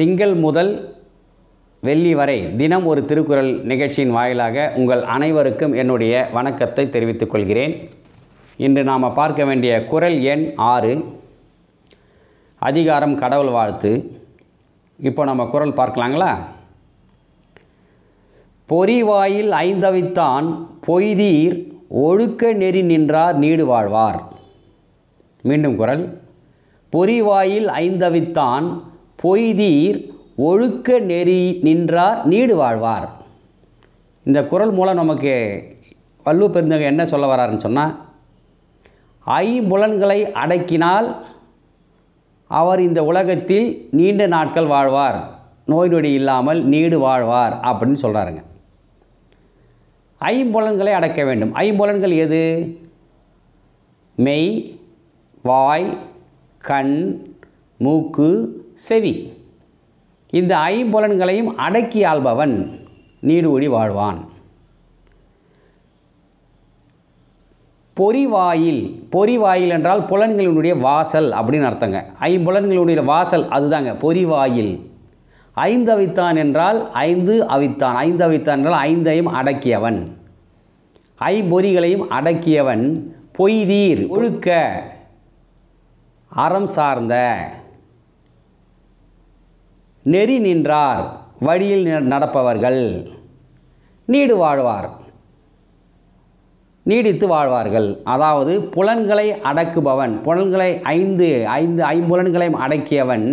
திங்கள் முதல் வெள்ளி வரை தினம் ஒரு திருக்குறள் நிகழ்ச்சியின் வாயிலாக உங்கள் அனைவருக்கும் என்னுடைய வணக்கத்தை தெரிவித்துக் கொள்கிறேன் இன்று நாம் பார்க்க வேண்டிய குரல் எண் ஆறு அதிகாரம் கடவுள் வாழ்த்து இப்போ நம்ம குரல் பார்க்கலாங்களா பொறிவாயில் ஐந்தவித்தான் பொய்தீர் ஒழுக்க நெறி நின்றார் நீடு வாழ்வார் மீண்டும் குரல் பொறிவாயில் ஐந்தவித்தான் பொய்தீர் ஒழுக்க நெறி நின்றார் நீடு வாழ்வார் இந்த குரல் மூலம் நமக்கு வள்ளுவர் பெருந்தவங்க என்ன சொல்ல வராருன்னு சொன்னால் ஐம்புலன்களை அடக்கினால் அவர் இந்த உலகத்தில் நீண்ட நாட்கள் வாழ்வார் நோய் நொடி இல்லாமல் நீடு வாழ்வார் அப்படின்னு சொல்கிறாருங்க ஐம்புலன்களை அடக்க வேண்டும் ஐம்புலன்கள் எது மெய் வாய் கண் மூக்கு செவி இந்த ஐம்புலன்களையும் அடக்கி ஆள்பவன் நீடுஒடி வாழ்வான் பொறிவாயில் பொறிவாயில் என்றால் புலன்களினுடைய வாசல் அப்படின்னு அர்த்தங்க ஐம்புலன்களுடைய வாசல் அதுதாங்க பொறிவாயில் ஐந்து அவித்தான் என்றால் ஐந்து அவித்தான் ஐந்து அவித்தான் என்றால் ஐந்தையும் அடக்கியவன் ஐம்பொறிகளையும் அடக்கியவன் பொய்தீர் ஒழுக்க அறம் சார்ந்த நெறி நின்றார் வழியில் நடப்பவர்கள் நீடு வாழ்வார் நீடித்து வாழ்வார்கள் அதாவது புலன்களை அடக்குபவன் புலன்களை ஐந்து ஐந்து ஐம்புலன்களை அடக்கியவன்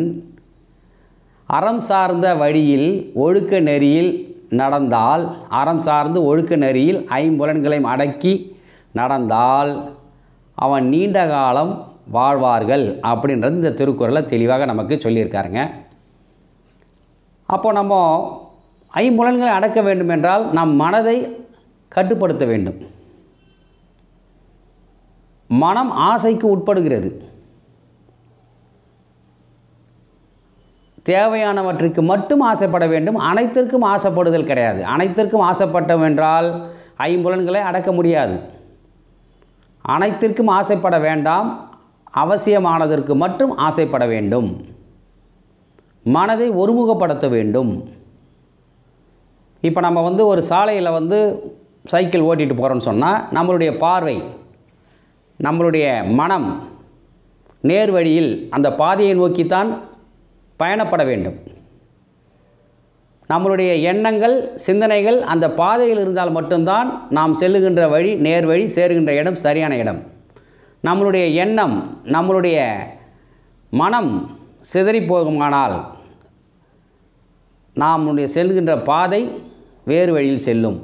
அறம் சார்ந்த வழியில் ஒழுக்க நெறியில் நடந்தால் அறம் சார்ந்து ஒழுக்க நெறியில் ஐம்புலன்களையும் அடக்கி நடந்தால் அவன் நீண்ட காலம் வாழ்வார்கள் அப்படின்றது இந்த திருக்குறளை தெளிவாக நமக்கு சொல்லியிருக்காருங்க அப்போ நம்ம ஐம்புலன்களை அடக்க வேண்டும் என்றால் நம் மனதை கட்டுப்படுத்த வேண்டும் மனம் ஆசைக்கு உட்படுகிறது தேவையானவற்றுக்கு மட்டும் ஆசைப்பட வேண்டும் அனைத்திற்கும் ஆசைப்படுதல் கிடையாது அனைத்திற்கும் ஆசைப்பட்டோம் என்றால் ஐம்புலன்களை அடக்க முடியாது அனைத்திற்கும் ஆசைப்பட வேண்டாம் அவசியமானதற்கு மட்டும் ஆசைப்பட வேண்டும் மனதை ஒருமுகப்படுத்த வேண்டும் இப்போ நம்ம வந்து ஒரு சாலையில் வந்து சைக்கிள் ஓட்டிகிட்டு போகிறோன்னு சொன்னால் நம்மளுடைய பார்வை நம்மளுடைய மனம் நேர்வழியில் அந்த பாதையை நோக்கித்தான் பயணப்பட வேண்டும் நம்மளுடைய எண்ணங்கள் சிந்தனைகள் அந்த பாதையில் இருந்தால் மட்டும்தான் நாம் செல்லுகின்ற வழி நேர் வழி சேருகின்ற இடம் சரியான இடம் நம்மளுடைய எண்ணம் நம்மளுடைய மனம் சிதறி போகுமானால் நாம் செல்கின்ற பாதை வேறு வழியில் செல்லும்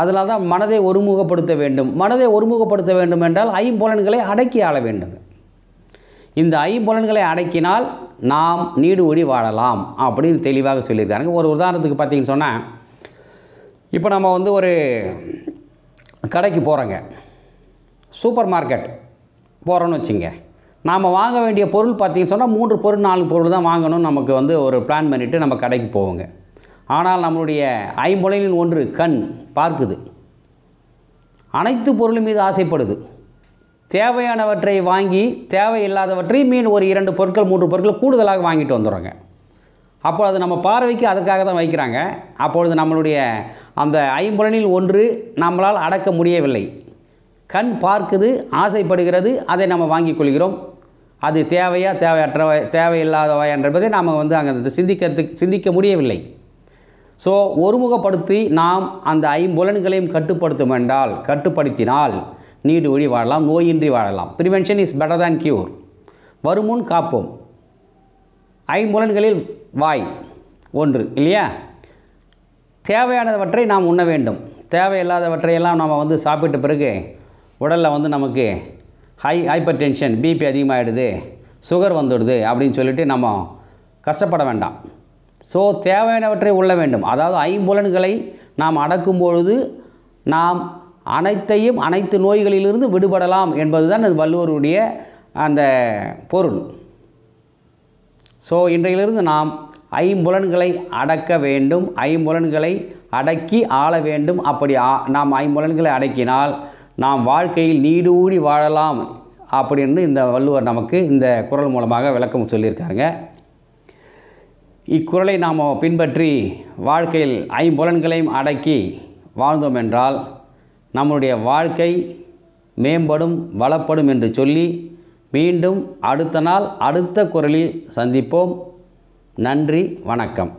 அதில் தான் மனதை ஒருமுகப்படுத்த வேண்டும் மனதை ஒருமுகப்படுத்த வேண்டும் என்றால் ஐம்புலன்களை அடக்கி ஆள வேண்டும் இந்த ஐம்புலன்களை அடக்கினால் நாம் நீடுஒடி வாழலாம் அப்படின்னு தெளிவாக சொல்லியிருக்காங்க ஒரு உதாரணத்துக்கு பார்த்தீங்கன்னு சொன்னால் இப்போ நம்ம வந்து ஒரு கடைக்கு போகிறோங்க சூப்பர் மார்க்கெட் போகிறோன்னு வச்சுங்க நாம் வாங்க வேண்டிய பொருள் பார்த்திங்கன்னு சொன்னால் மூன்று பொருள் நாலு பொருள் தான் வாங்கணும்னு நமக்கு வந்து ஒரு பிளான் பண்ணிவிட்டு நம்ம கடைக்கு போவோங்க ஆனால் நம்மளுடைய ஐம்பொலையில் ஒன்று கண் பார்க்குது அனைத்து பொருளும் மீது ஆசைப்படுது தேவையானவற்றை வாங்கி தேவையில்லாதவற்றை மீன் ஒரு இரண்டு பொருட்கள் மூன்று பொருட்கள் கூடுதலாக வாங்கிட்டு வந்துடுறோங்க அப்பொழுது நம்ம பார்வைக்கு அதற்காக தான் வைக்கிறாங்க அப்பொழுது நம்மளுடைய அந்த ஐம்புலனில் ஒன்று நம்மளால் அடக்க முடியவில்லை கண் பார்க்குது ஆசைப்படுகிறது அதை நம்ம வாங்கி கொள்கிறோம் அது தேவையா தேவையற்ற தேவையில்லாதவா என்பதை நாம் வந்து அங்கே சிந்திக்கிறதுக்கு சிந்திக்க முடியவில்லை ஸோ ஒருமுகப்படுத்தி நாம் அந்த ஐம்புலன்களையும் கட்டுப்படுத்தும் என்றால் கட்டுப்படுத்தினால் நீடு ஒழி வாழலாம் நோயின்றி வாழலாம் prevention is better than cure வருமுன் காப்போம் ஐம்புலன்களில் வாய் ஒன்று இல்லையா தேவையானவற்றை நாம் உண்ண வேண்டும் தேவையில்லாதவற்றையெல்லாம் நாம் வந்து சாப்பிட்ட பிறகு உடலில் வந்து நமக்கு ஹை ஹைப்பர் டென்ஷன் பிபி அதிகமாகிடுது சுகர் வந்துடுது அப்படின்னு சொல்லிட்டு நம்ம கஷ்டப்பட வேண்டாம் ஸோ தேவையானவற்றை உள்ள வேண்டும் அதாவது ஐம்புலன்களை நாம் அடக்கும் பொழுது நாம் அனைத்தையும் அனைத்து நோய்களிலிருந்து விடுபடலாம் என்பது தான் அது வள்ளுவருடைய அந்த பொருள் ஸோ இன்றையிலிருந்து நாம் ஐம்புலன்களை அடக்க வேண்டும் ஐம்புலன்களை அடக்கி ஆள வேண்டும் அப்படி நாம் ஐம்புலன்களை அடக்கினால் நாம் வாழ்க்கையில் நீடூடி வாழலாம் அப்படின்னு இந்த வள்ளுவர் நமக்கு இந்த குரல் மூலமாக விளக்கம் சொல்லியிருக்காருங்க இக்குறளை நாம் பின்பற்றி வாழ்க்கையில் ஐம்புலன்களையும் அடக்கி வாழ்ந்தோம் என்றால் நம்முடைய வாழ்க்கை மேம்படும் வளப்படும் என்று சொல்லி மீண்டும் அடுத்த நாள் அடுத்த குரலில் சந்திப்போம் நன்றி வணக்கம்